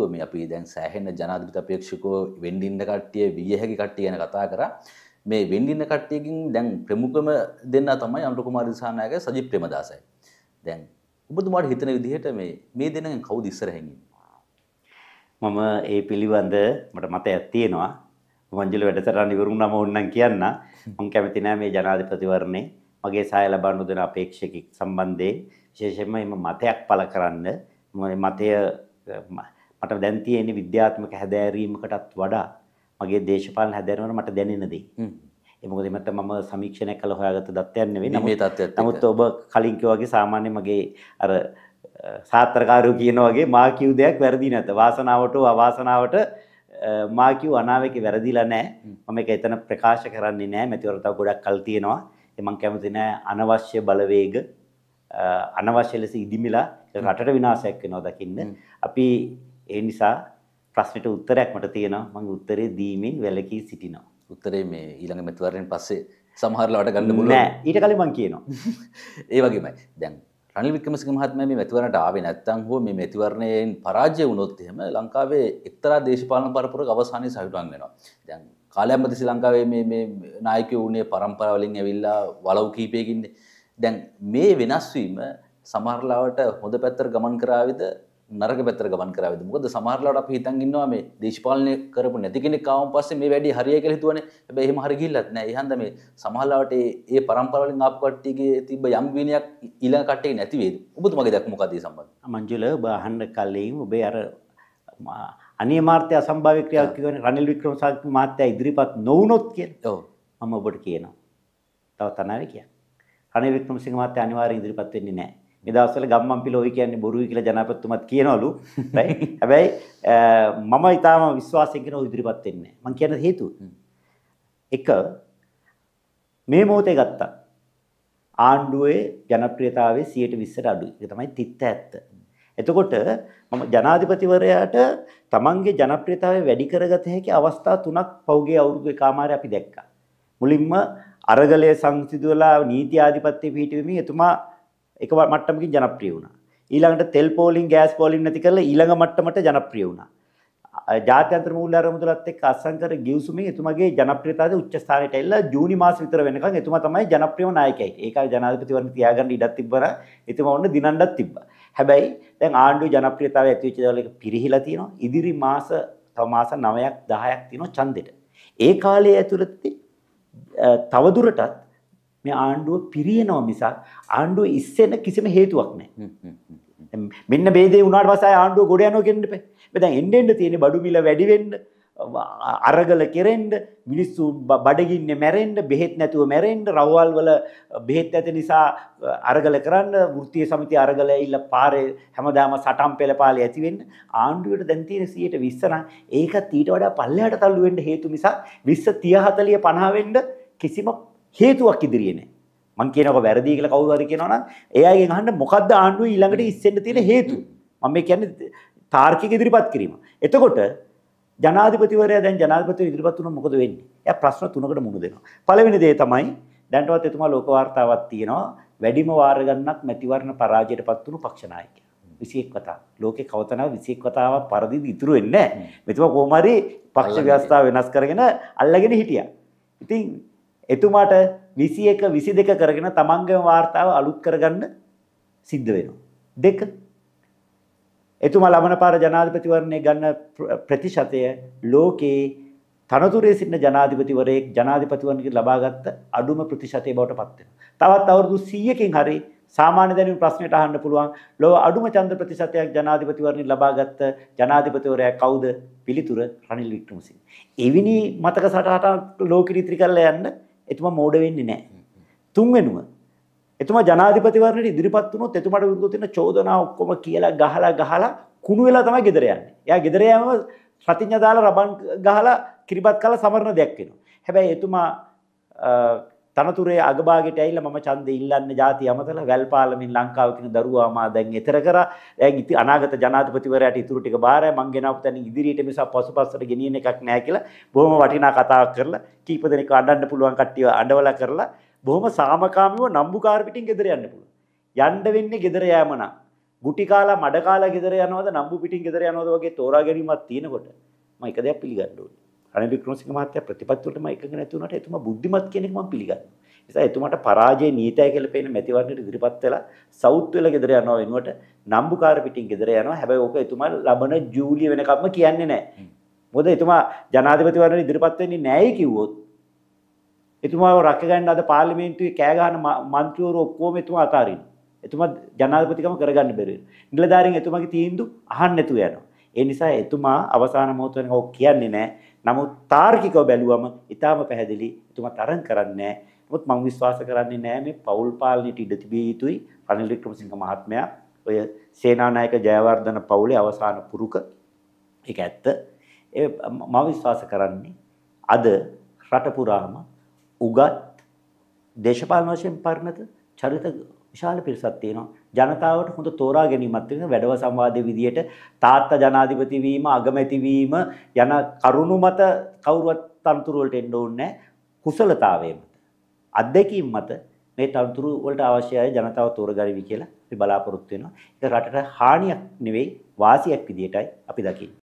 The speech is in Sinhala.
මේ අපි දැන් සෑහෙන ජනාධිපති අපේක්ෂකෝ වෙන්ඩින්න කට්ටිය විය හැකි කට්ටිය ගැන කතා කරා මේ වෙන්ඩින්න කට්ටියකින් දැන් ප්‍රමුඛම දෙන්න තමයි අනුර කුමාර දිසානායක සජිත් ප්‍රේමදාසයි. දැන් ඔබතුමාට හිතන විදිහට මේ මේ දෙනෙන් කවුද ඉස්සරහින් මම ඒ පිළිබඳ මට මතයක් තියෙනවා. වංජල වැඩසටහන ඉවරුනම ඕන්නම් කියන්න. මම කැමති නෑ මේ ජනාධිපතිවරණේ මගේ සහාය ලබන්න දෙන අපේක්ෂකෙක් සම්බන්ධයෙන් විශේෂයෙන්ම මතයක් පළ කරන්න මතය මට දැන් තියෙන විද්‍යාත්මක හැදෑරීමකටත් වඩා මගේ දේශපාලන හැදෑරීමකට මට දැනෙන දේ. ඒ මොකද මට මම සමීක්ෂණයක් කළ හොයාගත්ත දත්තයක් නෙවෙයි. නමුත් නමුත් ඔබ කලින් කිව්වාගේ සාමාන්‍ය මගේ අර සාත්‍රකාරයෝ කියන වගේ මා කිව් දෙයක් වැරදි නැත. වාසනාවට අවාසනාවට මා කිව් අනාවේක වැරදිලා නැහැ. මම ඒක එතන ප්‍රකාශ කරන්නේ නැහැ. මෙතිවල තව ගොඩක් කල් තියෙනවා. මං කැමති නෑ අනවශ්‍ය බලවේග අනවශ්‍ය ලෙස ඉදිමිලා රටට විනාශයක් වෙනවා දකින්න. අපි ඒ නිසා ප්‍රශ්නෙට උත්තරයක් මට තියෙනවා. මම උත්තරේ දීමෙන් වැළකී සිටිනවා. උත්තරේ මේ ඊළඟ මෙතුවරණයෙන් පස්සේ සමහර ලාට ගන්න පුළුවන්. නෑ ඊට කලින් මම කියනවා. ඒ වගේමයි. දැන් රනිල් වික්‍රමසිංහ මහත්මයා මේ මෙතුවරණට ආවේ නැත්නම් හෝ මේ මෙතුවරණයෙන් පරාජය වුණොත් එහෙම ලංකාවේ එක්තරා දේශපාලන පරපුරක අවසානයේ සවිඩුවන් වෙනවා. දැන් කාලයක්මති ශ්‍රී ලංකාවේ මේ මේ නායකය වුණේ පරම්පරාවලින් ඇවිල්ලා වලව් කීපයකින්නේ. දැන් මේ වෙනස් වීම සමහරලාවට හොඳ පැත්තට ගමන් කරාවිද නරක පැත්තර ගමන් කරාවිද මොකද සමහරලාට අපි හිතන් ඉන්නවා මේ දේශපාලනය කරපු නැති කෙනෙක් ආවන් පස්සේ මේ වැඩි හරියයි කියලා හිතුවනේ හැබැයි එහෙම හරි ගිහිල්ලත් නැහැ එහෙනම් මේ සමහරලාට ඒ ඒ પરම්පරාව වලින් ආපු කට්ටියගේ තිබ්බ යම් විනයක් ඊළඟ කට්ටියට නැති වේද ඔබතුමාගේ දැක්ම මොකද ඒ සම්බන්ධ මංජුල ඔබ අහන්න කලින් ඔබේ අර අනියමාර්ථය අසම්භාව්‍ය ක්‍රියාවක් කියන රනිල් වික්‍රමසාරගේ මහත්තයා ඉදිරිපත් නොවුනොත් කියලා ඔව් මම ඔබට කියනවා තව තනාවේ කියන්න රනිල් වික්‍රමසිංහ මහත්තයා අනිවාර්යෙන් ඉදිරිපත් වෙන්නේ නැහැ මේ දවස්වල ගම්මන්පිල ඔය කියන්නේ බොරුයි කියලා ජනාධිපතිතුමත් කියනවලු. හැබැයි මම ඊටාම විශ්වාසයෙන් කියන ඉදිරිපත් වෙන්නේ නැහැ. මම කියන හේතුව එක මේ මොහොතේ ගත්තා ආණ්ඩුවේ ජනප්‍රියතාවයේ 120ට අඩුයි. ඒක තමයි තිත්ත ඇත්ත. එතකොට මම ජනාධිපතිවරයාට තමන්ගේ ජනප්‍රියතාවය වැඩි කරගත හැකි අවස්ථා තුනක් පහුගිය අවුරුද්දේ කාමාරේ අපි දැක්කා. මුලින්ම අරගලයේ සංසිඳුවලා නීති ආධිපත්‍ය පිහිටීමේ එතුමා එක මට්ටමකින් ජනප්‍රිය වුණා. ඊළඟට තෙල් පෝලින් ගෑස් පෝලින් නැති කරලා ඊළඟ මට්ටමට ජනප්‍රිය වුණා. ජාත්‍යන්තර මූල්‍ය අරමුදලත් එක්ක අසංකර ගිවිසුමේ එතුමාගේ ජනප්‍රියතාවය උච්ච ස්ථානයට ඇවිල්ලා ජූනි මාස විතර වෙනකන් එතුමා තමයි ජනප්‍රියම නායකයෙක්. ඒකයි ජනාධිපතිවරණ තියාගන්න ඉඩක් තිබ්බරා එතුමා ඔන්න දිනන්නත් තිබ්බා. හැබැයි දැන් ආණ්ඩුවේ ජනප්‍රියතාවය ඇති වෙච්ච දවල් එක පිරිහිලා තියෙනවා. ඉදිරි මාස තව මාස 9ක් 10ක් තියෙනවා ඡන්දෙට. ඒ කාලය ඇතුළතදී තවදුරටත් මේ ආණ්ඩුව පිරියනවා මිසක් ආණ්ඩුව ඉස්සෙන කිසිම හේතුවක් නැහැ. මෙන්න ભેදේ උනාට පස්සේ ආණ්ඩුව ගොඩ යනවා කියන්න එපා. මේ දැන් එන්න එන්න තියෙන බඩු මිල වැඩි වෙන්න අරගල කෙරෙන්න මිනිස්සු බඩගින්නේ මැරෙන්න බෙහෙත් නැතුව මැරෙන්න රවවල් වල බෙහෙත් නැති නිසා අරගල කරන්න වෘත්තීය සමිතිය අරගල ඇවිල්ලා පාරේ හැමදාම සටම් පෙළපාලේ ඇති වෙන්න ආණ්ඩුවට දැන් තියෙන 120 නම් ඒකත් ඊට වඩා පල්ලෙහාට තල්ලු වෙන්න හේතු නිසා 20 30 40 50 වෙන්න කිසිම හේතුවක් ඉදිරියේ නැහැ. මං කියනකො වැරදි කියලා කවුරු හරි කියනවා නම් එයාගෙන් අහන්න මොකද්ද ආණ්ඩුව ඊළඟට ඉස්සෙන්න තියෙන හේතුව? මම මේ කියන්නේ තාර්කික ඉදිරිපත් කිරීම. එතකොට ජනාධිපතිවරයා දැන් ජනාධිපතිව ඉදිරිපත් වුණොත් මොකද වෙන්නේ? එයා ප්‍රශ්න තුනකට මුහුණ දෙනවා. පළවෙනි දේ තමයි දැන්ටවත් එතුමා ලෝක වාර්තාවක් තියෙනවා වැඩිම වාර ගණනක් මැතිවරණ පරාජයටපත් වුණු පක්ෂ නායකයා. 21 වතාව. ලෝකේ කවතනාව 21 වතාවක් පරදිද ඉතුරු වෙන්නේ නැහැ. මෙතුමා කොහොම හරි පක්ෂ ව්‍යවස්ථාව වෙනස් කරගෙන අල්ලගෙන හිටියා. ඉතින් එතුමාට විසි එක විසි දෙක කරගෙන තමන්ගම වාර්තාව අලුත් කරගන්න සිද්ධ වෙනවා. දෙක එතුමා ළමන පාර ජනාධිපතිවරණය ගන්න ප්‍රතිශතය ලෝකයේ තනතුරේ සිටින ජනාධිපතිවරයෙක් ජනාධිපතිවරණකින් ලබාගත්ත අඩුම ප්‍රතිශතය බවට පත් වෙනවා. තවත් අවුරුදු 100කින් හරි සාමාන්‍ය දැනුම ප්‍රශ්නයට අහන්න පුළුවන් ලෝක අඩුම ඡන්ද ප්‍රතිශතයක් ජනාධිපතිවරණින් ලබාගත් ජනාධිපතිවරයා කවුද? පිළිතුර රනිල් වික්‍රමසිංහ. එවිනි මතක සටහන ලෝකෙ ඉතිරි කරලා යන්න එතුමා මෝඩ වෙන්නේ නැහැ. තුන්වෙනුව එතුමා ජනාධිපතිවරණයට ඉදිරිපත් වුණොත් එතුමාට විරුද්ධව තියෙන චෝදනා ඔක්කොම කියලා ගහලා ගහලා කුණු වෙලා තමයි ගෙදර යන්නේ. එයා ගෙදර යෑම රතිඤ්ඤ දාලා රබන් ගහලා කිරිබත් කරලා සමරන දෙයක් වෙනවා. හැබැයි එතුමා තනතුරේ අගභාගයට ඇවිල්ලා මම ඡන්දේ ඉල්ලන්න ಜಾති අමතලා වැල්පාලමින් ලංකාව කියන දරුවා මා දැන් ඈතර කරා. දැන් අනාගත ජනාධිපතිවරයාට ඉතුරු ටික බාරයි. මං ගෙනාවු තැනින් ඉදිරියට මිස පසුපසට ගෙනියන එකක් නෑ කියලා බොහොම වටිනා කතාවක් කරලා කීප දෙනෙක් අඬන්න පුළුවන් කට්ටිය අඬවලා කරලා බොහොම සාමකාමීව නම්බුකාර පිටින් ගෙදර යන්න පුළුවන්. යන්න වෙන්නේ ගෙදර යෑම නම්. ගුටි කාලා මඩ කාලා ගෙදර යනවද නම්බු පිටින් ගෙදර යනවද වගේ තෝරා ගැනීමක් තියෙනකොට මම එක දෙයක් පිළිගන්න ඕනේ. රනිල් වික්‍රමසිංහ මහත්තයා ප්‍රතිපත්ති වලටම එකඟ නැති වුණාට එතුමා බුද්ධිමත් කෙනෙක් මම පිළිගන්නවා. ඒ නිසා එතුමාට පරාජය නීතය කියලා පේන මැතිවරණයට ඉදිරිපත් වෙලා සවුත් වෙලා ගෙදර යනවා වෙනුවට නම්බුකාර පිටින් ගෙදර යනවා. හැබැයි ඕක එතුමා ලබන ජූලිය වෙනකම්ම කියන්නේ නැහැ. මොකද එතුමා ජනාධිපතිවරණයට ඉදිරිපත් වෙන්නේ නැහැයි කිව්වොත් එතුමාව රැකගන්න අද පාර්ලිමේන්තුවේ කෑ ගහන මන්ත්‍රීවරු ඔක්කොම එතුමා අතාරිනවා. එතුමා ජනාධිපතිකම කරගන්න බැරි වෙනවා. නිලධාරීන් එතුමාගේ තීන්දුව අහන්න නැතුව යනවා. ඒ නිසා එතුමා අවසාන මොහොත වෙනකෝ කියන්නේ නැහැ. නමුත් තාර්කිකව බැලුවම ඊටාම පැහැදිලි එතුමා තරම් කරන්නේ නමුත් මම විශ්වාස කරන්නේ නැහැ මේ පවුල් පාලනයට ඉඩ තිබිය යුතුයි රනිල් වික්‍රමසිංහ මහත්මයා ඔය සේනානායක ජයවර්ධන පවුලේ අවසාන පුරුක ඒක ඇත්ත. ඒ මම විශ්වාස කරන්නේ අද රට පුරාම උගත් දේශපාලන වශයෙන් පරිණත චරිත විශාල පිරිසක් තියෙනවා. ජනතාවට හොඳ තෝරා ගැනීමක් තියෙන වැඩව සංවාදයේ විදියට තාත්තා ජනාධිපති වීම අගමැති වීම යන කරුණු මත කවුරුවත් තනතුරු වලට එන්න ඕනේ කුසලතාවයේ මත. අත්දැකීම් මත මේ තනතුරු වලට අවශ්‍යයි ජනතාව තෝරගනිවි කියලා අපි බලාපොරොත්තු වෙනවා. ඒක රටට හානියක් නෙවෙයි වාසියක් විදියටයි අපි දකින්නේ.